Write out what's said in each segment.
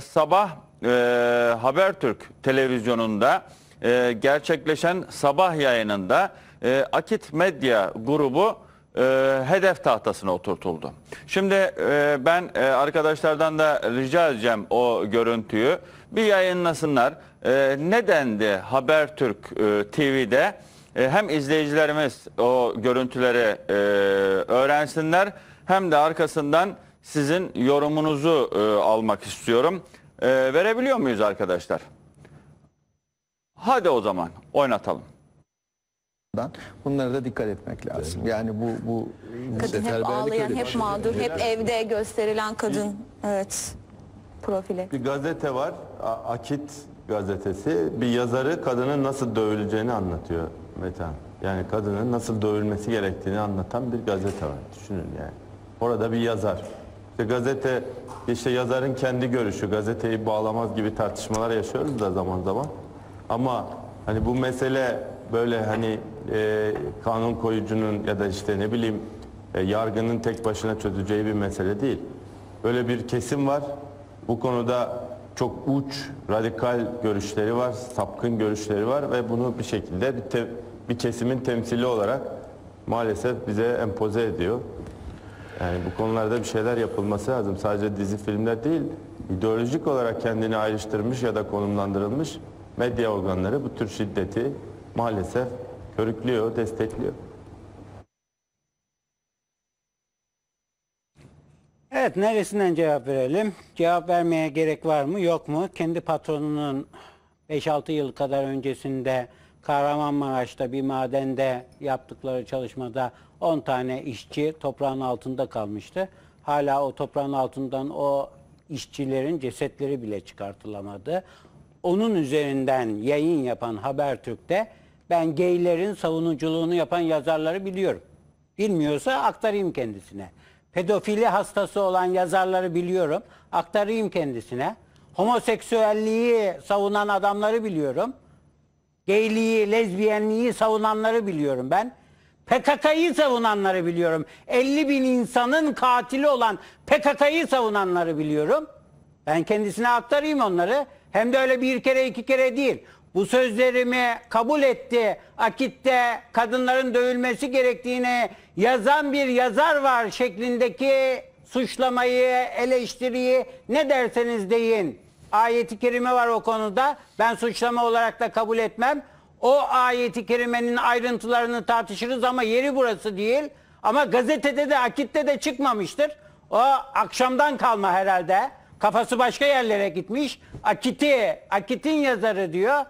sabah e, Habertürk televizyonunda e, gerçekleşen sabah yayınında e, Akit Medya grubu e, hedef tahtasına oturtuldu. Şimdi e, ben e, arkadaşlardan da rica edeceğim o görüntüyü. Bir yayınlasınlar. E, nedendi Habertürk e, TV'de e, hem izleyicilerimiz o görüntüleri e, öğrensinler hem de arkasından sizin yorumunuzu e, almak istiyorum. E, verebiliyor muyuz arkadaşlar? Hadi o zaman oynatalım. Bunlara da dikkat etmek lazım. Yani bu bu Kadın hep ağlayan, hep şey başlıyor. mağdur, hep evde gösterilen kadın. Evet. Profili. Bir gazete var, Akit gazetesi. Bir yazarı kadının nasıl dövüleceğini anlatıyor Metan. Yani kadının nasıl dövülmesi gerektiğini anlatan bir gazete var. Düşünün yani. Orada bir yazar. İşte gazete, işte yazarın kendi görüşü, gazeteyi bağlamaz gibi tartışmalar yaşıyoruz da zaman zaman. Ama hani bu mesele böyle hani e, kanun koyucunun ya da işte ne bileyim e, yargının tek başına çözeceği bir mesele değil. Böyle bir kesim var. Bu konuda çok uç, radikal görüşleri var, sapkın görüşleri var ve bunu bir şekilde bir, te, bir kesimin temsili olarak maalesef bize empoze ediyor. Yani bu konularda bir şeyler yapılması lazım. Sadece dizi filmler değil, ideolojik olarak kendini ayrıştırmış ya da konumlandırılmış medya organları bu tür şiddeti maalesef körüklüyor, destekliyor. Evet, neresinden cevap verelim? Cevap vermeye gerek var mı, yok mu? Kendi patronunun 5-6 yıl kadar öncesinde Kahramanmaraş'ta bir madende yaptıkları çalışmada 10 tane işçi toprağın altında kalmıştı. Hala o toprağın altından o işçilerin cesetleri bile çıkartılamadı. Onun üzerinden yayın yapan Habertürk'te ben geylerin savunuculuğunu yapan yazarları biliyorum. Bilmiyorsa aktarayım kendisine. Pedofili hastası olan yazarları biliyorum. Aktarayım kendisine. Homoseksüelliği savunan adamları biliyorum. Geyliği, lezbiyenliği savunanları biliyorum ben. PKK'yı savunanları biliyorum. 50 bin insanın katili olan PKK'yı savunanları biliyorum. Ben kendisine aktarayım onları. Hem de öyle bir kere iki kere değil. Bu sözlerimi kabul etti. Akit'te kadınların dövülmesi gerektiğini yazan bir yazar var şeklindeki suçlamayı, eleştiriyi ne derseniz deyin. Ayeti kerime var o konuda. Ben suçlama olarak da kabul etmem. O ayeti kerimenin ayrıntılarını tartışırız ama yeri burası değil. Ama gazetede de akitte de çıkmamıştır. O akşamdan kalma herhalde. Kafası başka yerlere gitmiş. Akiti, Akit'in yazarı diyor.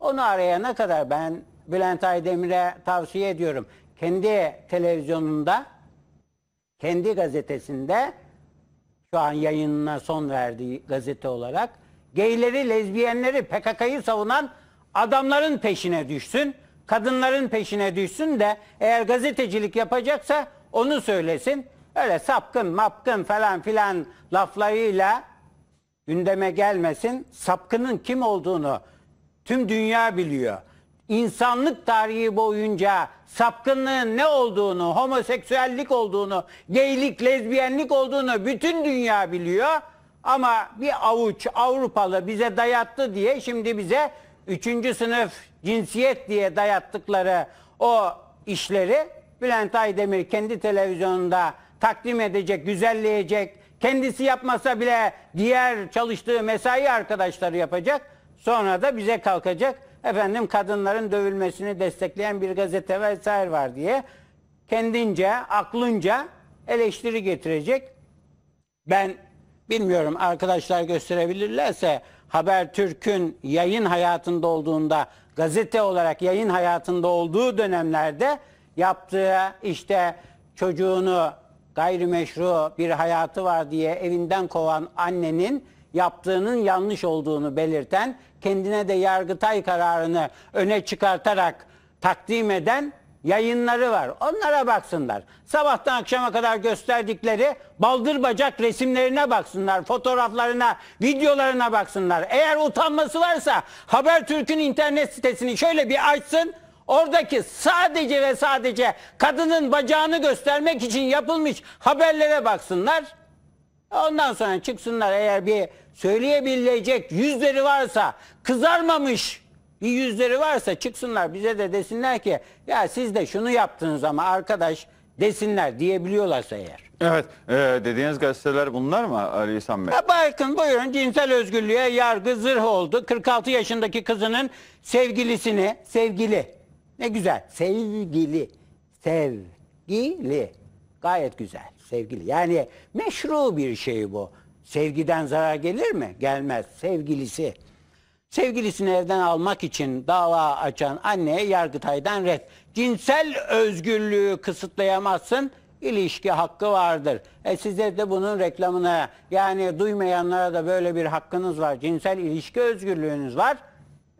Onu arayana kadar ben Bülent Aydemir'e tavsiye ediyorum. Kendi televizyonunda, kendi gazetesinde şu an yayınına son verdiği gazete olarak geyleri, lezbiyenleri, PKK'yı savunan adamların peşine düşsün, kadınların peşine düşsün de eğer gazetecilik yapacaksa onu söylesin. Öyle sapkın mapkın falan filan laflarıyla gündeme gelmesin. Sapkının kim olduğunu tüm dünya biliyor. İnsanlık tarihi boyunca sapkınlığın ne olduğunu, homoseksüellik olduğunu, geylik, lezbiyenlik olduğunu bütün dünya biliyor. Ama bir avuç Avrupalı bize dayattı diye şimdi bize üçüncü sınıf cinsiyet diye dayattıkları o işleri Bülent Aydemir kendi televizyonunda takdim edecek, güzelleyecek. Kendisi yapmasa bile diğer çalıştığı mesai arkadaşları yapacak. Sonra da bize kalkacak. Efendim kadınların dövülmesini destekleyen bir gazete vesaire var diye kendince, aklınca eleştiri getirecek. Ben bilmiyorum arkadaşlar gösterebilirlerse Habertürk'ün yayın hayatında olduğunda gazete olarak yayın hayatında olduğu dönemlerde yaptığı işte çocuğunu gayrimeşru bir hayatı var diye evinden kovan annenin yaptığının yanlış olduğunu belirten, kendine de Yargıtay kararını öne çıkartarak takdim eden yayınları var. Onlara baksınlar. Sabahtan akşama kadar gösterdikleri baldır bacak resimlerine baksınlar, fotoğraflarına, videolarına baksınlar. Eğer utanması varsa Habertürk'ün internet sitesini şöyle bir açsın. Oradaki sadece ve sadece kadının bacağını göstermek için yapılmış haberlere baksınlar. Ondan sonra çıksınlar eğer bir söyleyebilecek yüzleri varsa kızarmamış bir yüzleri varsa çıksınlar bize de desinler ki ya siz de şunu yaptınız ama arkadaş desinler diyebiliyorlarsa eğer. Evet e, dediğiniz gazeteler bunlar mı Ali İhsan Bey? bakın buyurun cinsel özgürlüğe yargı zırh oldu. 46 yaşındaki kızının sevgilisini sevgili ne güzel sevgili sevgili gayet güzel sevgili yani meşru bir şey bu. Sevgiden zarar gelir mi? Gelmez sevgilisi. Sevgilisini evden almak için dava açan anneye Yargıtay'dan red. Cinsel özgürlüğü kısıtlayamazsın ilişki hakkı vardır. E size de bunun reklamına yani duymayanlara da böyle bir hakkınız var. Cinsel ilişki özgürlüğünüz var.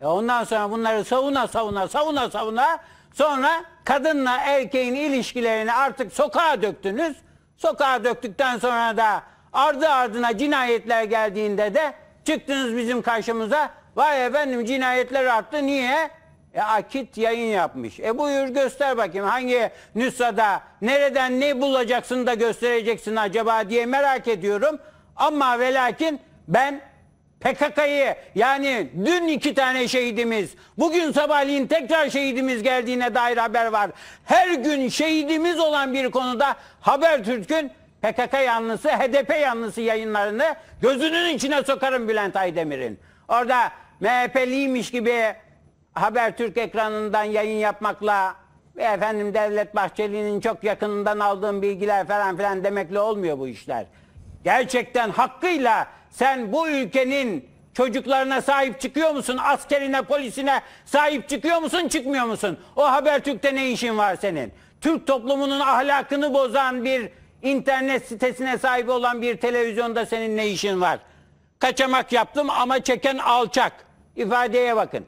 E ondan sonra bunları savuna savuna savuna savuna sonra kadınla erkeğin ilişkilerini artık sokağa döktünüz. Sokağa döktükten sonra da ardı ardına cinayetler geldiğinde de çıktınız bizim karşımıza Vay efendim cinayetler arttı. Niye? E, Akit yayın yapmış. E buyur göster bakayım hangi nüshada nereden ne bulacaksın da göstereceksin acaba diye merak ediyorum. Ama ve lakin ben PKK'yı yani dün iki tane şehidimiz, bugün sabahleyin tekrar şehidimiz geldiğine dair haber var. Her gün şehidimiz olan bir konuda Habertürk'ün PKK yanlısı, HDP yanlısı yayınlarını gözünün içine sokarım Bülent Aydemir'in. Orada MHP'liymiş gibi Habertürk ekranından yayın yapmakla ve efendim Devlet Bahçeli'nin çok yakınından aldığım bilgiler falan filan demekle olmuyor bu işler. Gerçekten hakkıyla sen bu ülkenin çocuklarına sahip çıkıyor musun? Askerine, polisine sahip çıkıyor musun, çıkmıyor musun? O Habertürk'te ne işin var senin? Türk toplumunun ahlakını bozan bir internet sitesine sahip olan bir televizyonda senin ne işin var? kaçamak yaptım ama çeken alçak. İfadeye bakın.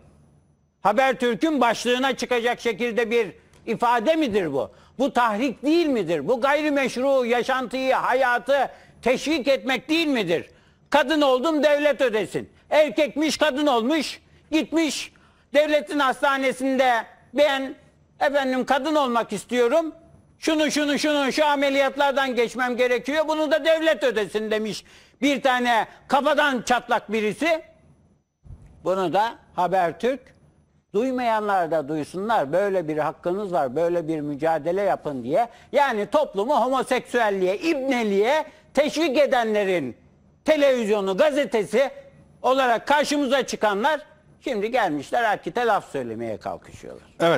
Habertürk'ün başlığına çıkacak şekilde bir ifade midir bu? Bu tahrik değil midir? Bu gayrimeşru yaşantıyı, hayatı teşvik etmek değil midir? Kadın oldum devlet ödesin. Erkekmiş kadın olmuş, gitmiş devletin hastanesinde ben efendim kadın olmak istiyorum. Şunu şunu şunu şu ameliyatlardan geçmem gerekiyor. Bunu da devlet ödesin demiş. Bir tane kafadan çatlak birisi. Bunu da Habertürk duymayanlar da duysunlar. Böyle bir hakkınız var, böyle bir mücadele yapın diye. Yani toplumu homoseksüelliğe, ibneliğe teşvik edenlerin televizyonu, gazetesi olarak karşımıza çıkanlar şimdi gelmişler Akit'e laf söylemeye kalkışıyorlar. Evet.